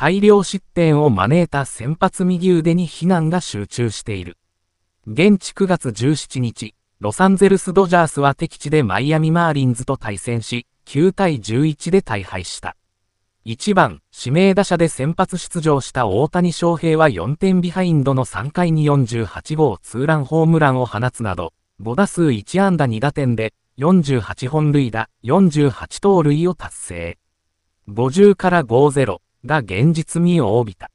大量失点を招いた先発右腕に非難が集中している。現地9月17日、ロサンゼルスドジャースは敵地でマイアミマーリンズと対戦し、9対11で大敗した。1番、指名打者で先発出場した大谷翔平は4点ビハインドの3回に48号ツーランホームランを放つなど、5打数1安打2打点で、48本塁打、48盗塁を達成。50から50、が現実味を帯びた。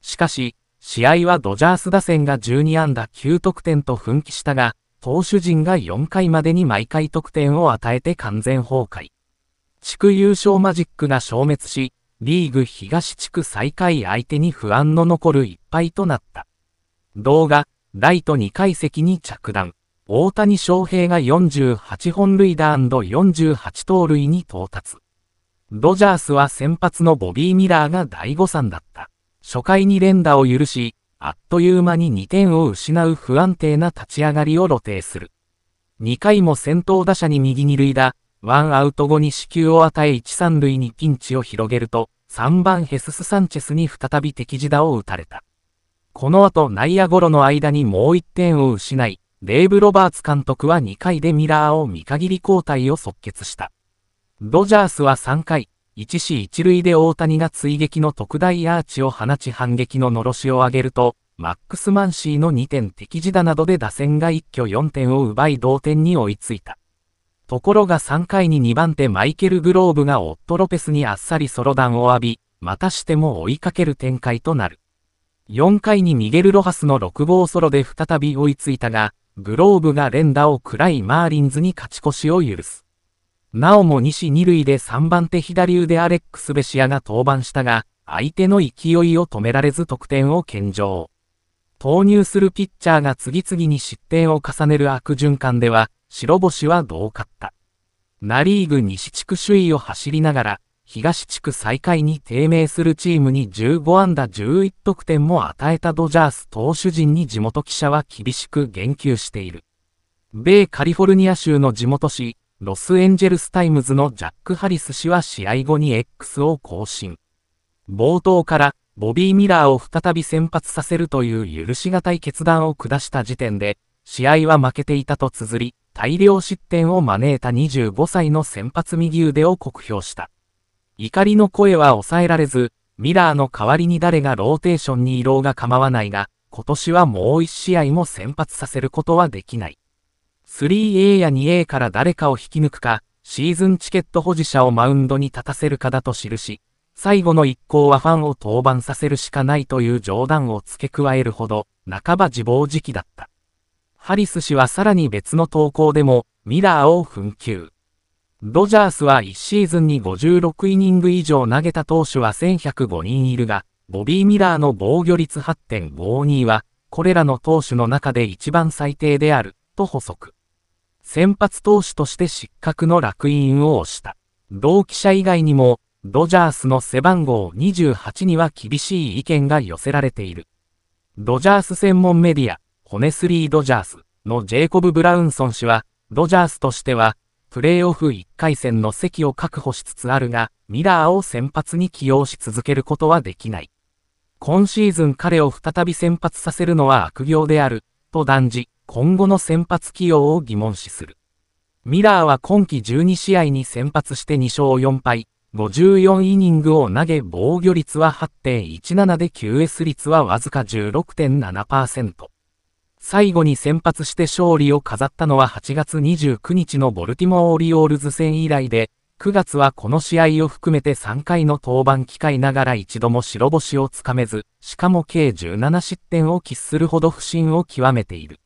しかし、試合はドジャース打線が12安打9得点と奮起したが、投手陣が4回までに毎回得点を与えて完全崩壊。地区優勝マジックが消滅し、リーグ東地区最下位相手に不安の残る一敗となった。動画、ライト2階席に着弾。大谷翔平が48本塁打 &48 盗塁に到達。ドジャースは先発のボビー・ミラーが第5算だった。初回に連打を許し、あっという間に2点を失う不安定な立ち上がりを露呈する。2回も先頭打者に右に塁打、ワンアウト後に死球を与え1、3塁にピンチを広げると、3番ヘスス・サンチェスに再び敵地打を打たれた。この後内野ゴロの間にもう1点を失い、デーブ・ロバーツ監督は2回でミラーを見限り交代を即決した。ドジャースは3回、1死1塁で大谷が追撃の特大アーチを放ち反撃ののろしを上げると、マックス・マンシーの2点敵地打などで打線が一挙4点を奪い同点に追いついた。ところが3回に2番手マイケル・グローブがオット・ロペスにあっさりソロ弾を浴び、またしても追いかける展開となる。4回にミゲル・ロハスの6号ソロで再び追いついたが、グローブが連打を喰らいマーリンズに勝ち越しを許す。なおも西二塁で3番手左腕アレックス・ベシアが登板したが、相手の勢いを止められず得点を献上。投入するピッチャーが次々に失点を重ねる悪循環では、白星はどうかった。ナリーグ西地区首位を走りながら、東地区最下位に低迷するチームに15安打11得点も与えたドジャース投手陣に地元記者は厳しく言及している。米カリフォルニア州の地元紙、ロスエンジェルスタイムズのジャック・ハリス氏は試合後に X を更新。冒頭から、ボビー・ミラーを再び先発させるという許し難い決断を下した時点で、試合は負けていたと綴り、大量失点を招いた25歳の先発右腕を酷評した。怒りの声は抑えられず、ミラーの代わりに誰がローテーションに移動が構わないが、今年はもう1試合も先発させることはできない。3A や 2A から誰かを引き抜くか、シーズンチケット保持者をマウンドに立たせるかだと記し、最後の一行はファンを登板させるしかないという冗談を付け加えるほど、半ば自暴自棄だった。ハリス氏はさらに別の投稿でも、ミラーを紛糾。ドジャースは1シーズンに56イニング以上投げた投手は1105人いるが、ボビー・ミラーの防御率8.52は、これらの投手の中で一番最低である、と補足。先発投手として失格の落印を押した。同記者以外にも、ドジャースの背番号28には厳しい意見が寄せられている。ドジャース専門メディア、ホネスリー・ドジャースのジェイコブ・ブラウンソン氏は、ドジャースとしては、プレーオフ1回戦の席を確保しつつあるが、ミラーを先発に起用し続けることはできない。今シーズン彼を再び先発させるのは悪行である、と断じ、今後の先発起用を疑問視する。ミラーは今季12試合に先発して2勝4敗、54イニングを投げ防御率は8.17で QS 率はわずか16.7%。最後に先発して勝利を飾ったのは8月29日のボルティモー・オリオールズ戦以来で、9月はこの試合を含めて3回の登板機会ながら一度も白星をつかめず、しかも計17失点を喫するほど不振を極めている。